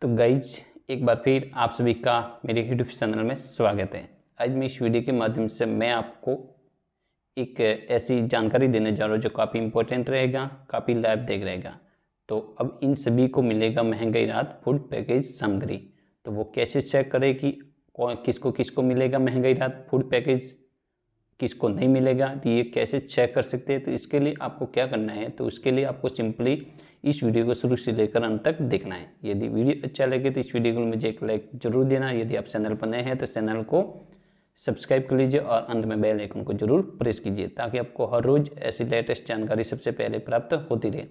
तो गाइज एक बार फिर आप सभी का मेरे यूट्यूब चैनल में स्वागत है आज मैं इस वीडियो के माध्यम से मैं आपको एक ऐसी जानकारी देने जा रहा हूँ जो काफ़ी इंपॉर्टेंट रहेगा काफ़ी लाइव देख रहेगा तो अब इन सभी को मिलेगा महंगाई राहत फूड पैकेज सामग्री तो वो कैसे चेक करें कि किसको किसको मिलेगा महंगाई राहत फूड पैकेज किसको नहीं मिलेगा तो ये कैसे चेक कर सकते हैं तो इसके लिए आपको क्या करना है तो उसके लिए आपको सिंपली इस वीडियो को शुरू से लेकर अंत तक देखना है यदि वीडियो अच्छा लगे तो इस वीडियो को मुझे एक लाइक जरूर देना यदि आप चैनल पर नए हैं तो चैनल को सब्सक्राइब कर लीजिए और अंत में बेल आइकन को जरूर प्रेस कीजिए ताकि आपको हर रोज़ ऐसी लेटेस्ट जानकारी सबसे पहले प्राप्त होती रहे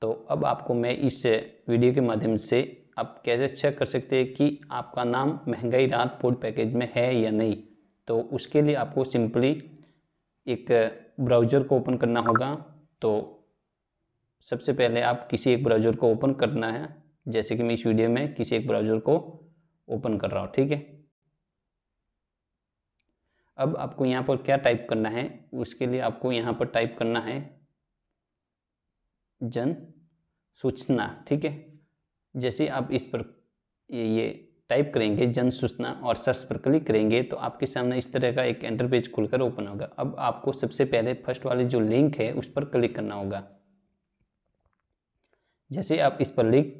तो अब आपको मैं इस वीडियो के माध्यम से आप कैसे चेक कर सकते हैं कि आपका नाम महंगाई राहत फूड पैकेज में है या नहीं तो उसके लिए आपको सिंपली एक ब्राउज़र को ओपन करना होगा तो सबसे पहले आप किसी एक ब्राउज़र को ओपन करना है जैसे कि मैं इस वीडियो में किसी एक ब्राउज़र को ओपन कर रहा हूँ ठीक है अब आपको यहाँ पर क्या टाइप करना है उसके लिए आपको यहाँ पर टाइप करना है जन सूचना ठीक है जैसे आप इस पर ये टाइप करेंगे जन सूचना और सर्च पर क्लिक करेंगे तो आपके सामने इस तरह का एक एंटर पेज खुलकर ओपन होगा अब आपको सबसे पहले फर्स्ट वाली जो लिंक है उस पर क्लिक करना होगा जैसे आप इस पर लिंक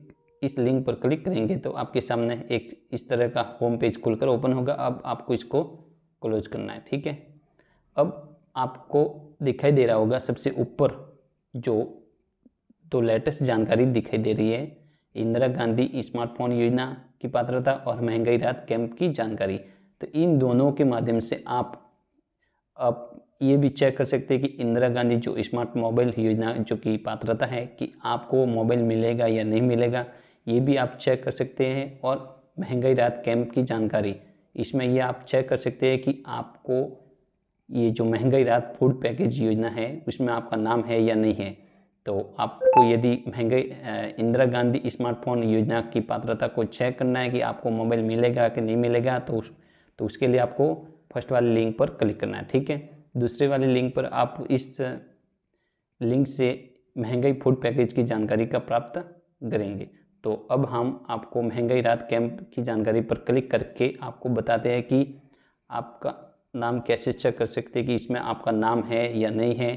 इस लिंक पर क्लिक करेंगे तो आपके सामने एक इस तरह का होम पेज खुलकर ओपन होगा अब आपको इसको क्लोज करना है ठीक है अब आपको दिखाई दे रहा होगा सबसे ऊपर जो तो लेटेस्ट जानकारी दिखाई दे रही है इंदिरा गांधी स्मार्टफोन योजना की पात्रता और महंगाई राहत कैंप की जानकारी तो इन दोनों के माध्यम से आप आप ये भी चेक कर सकते हैं कि इंदिरा गांधी जो स्मार्ट मोबाइल योजना जो कि पात्रता है कि आपको मोबाइल मिलेगा या नहीं मिलेगा ये भी आप चेक कर सकते हैं और महंगाई राहत कैंप की जानकारी इसमें ये आप चेक कर सकते हैं कि आपको ये जो महंगाई राहत फूड पैकेज योजना है उसमें आपका नाम है या नहीं है तो आपको यदि महंगे इंदिरा गांधी स्मार्टफोन योजना की पात्रता को चेक करना है कि आपको मोबाइल मिलेगा कि नहीं मिलेगा तो उस तो उसके लिए आपको फर्स्ट वाले लिंक पर क्लिक करना है ठीक है दूसरे वाले लिंक पर आप इस लिंक से महंगाई फूड पैकेज की जानकारी का प्राप्त करेंगे तो अब हम आपको महंगाई रात कैंप की जानकारी पर क्लिक करके आपको बताते हैं कि आपका नाम कैसे चेक कर सकते हैं कि इसमें आपका नाम है या नहीं है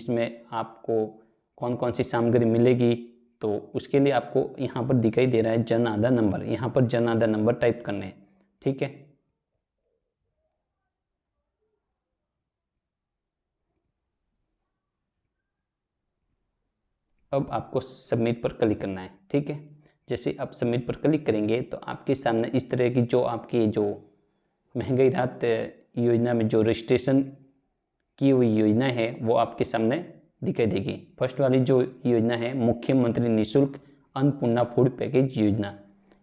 इसमें आपको कौन कौन सी सामग्री मिलेगी तो उसके लिए आपको यहाँ पर दिखाई दे रहा है जन आधा नंबर यहाँ पर जन आधा नंबर टाइप करने हैं ठीक है अब आपको सबमिट पर क्लिक करना है ठीक है जैसे आप सबमिट पर क्लिक करेंगे तो आपके सामने इस तरह की जो आपकी जो महंगाई राहत योजना में जो रजिस्ट्रेशन की हुई योजना है वो आपके सामने दिखाई देगी फर्स्ट वाली जो योजना है मुख्यमंत्री निःशुल्क अन्नपूर्णा फूड पैकेज योजना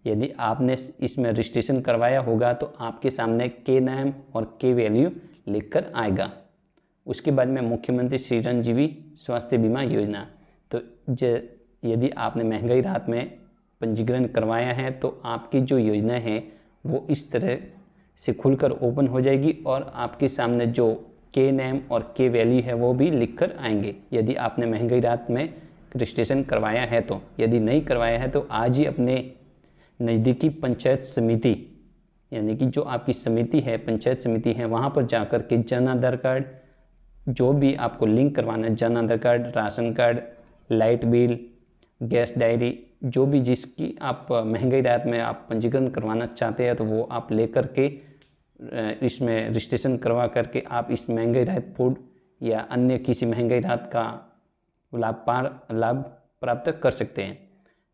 यदि आपने इसमें रजिस्ट्रेशन करवाया होगा तो आपके सामने के नाम और के वैल्यू लिखकर आएगा उसके बाद में मुख्यमंत्री चिरंजीवी स्वास्थ्य बीमा योजना तो यदि आपने महंगाई राहत में पंजीकरण करवाया है तो आपकी जो योजना है वो इस तरह से खुलकर ओपन हो जाएगी और आपके सामने जो के नेम और के वैल्यू है वो भी लिख कर आएंगे यदि आपने महंगाई रात में रजिस्ट्रेशन करवाया है तो यदि नहीं करवाया है तो आज ही अपने नज़दीकी पंचायत समिति यानी कि जो आपकी समिति है पंचायत समिति है वहाँ पर जाकर के जन आधार कार्ड जो भी आपको लिंक करवाना है Jan Aadhaar card ration card light bill gas diary जो भी जिसकी आप महंगाई रात में आप पंजीकरण करवाना चाहते हैं तो वो आप लेकर के इसमें रजिस्ट्रेशन करवा करके आप इस महंगे राहत फूड या अन्य किसी महंगे राहत का लाभ पार लाभ प्राप्त कर सकते हैं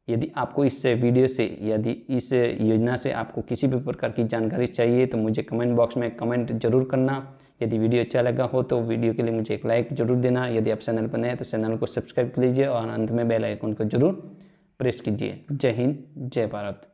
यदि आपको इस वीडियो से यदि इस योजना से आपको किसी भी प्रकार की जानकारी चाहिए तो मुझे कमेंट बॉक्स में कमेंट जरूर करना यदि वीडियो अच्छा लगा हो तो वीडियो के लिए मुझे एक लाइक जरूर देना यदि आप चैनल पर नए हैं तो चैनल को सब्सक्राइब कर लीजिए और अंत में बेल आइकन को जरूर प्रेस कीजिए जय हिंद जय भारत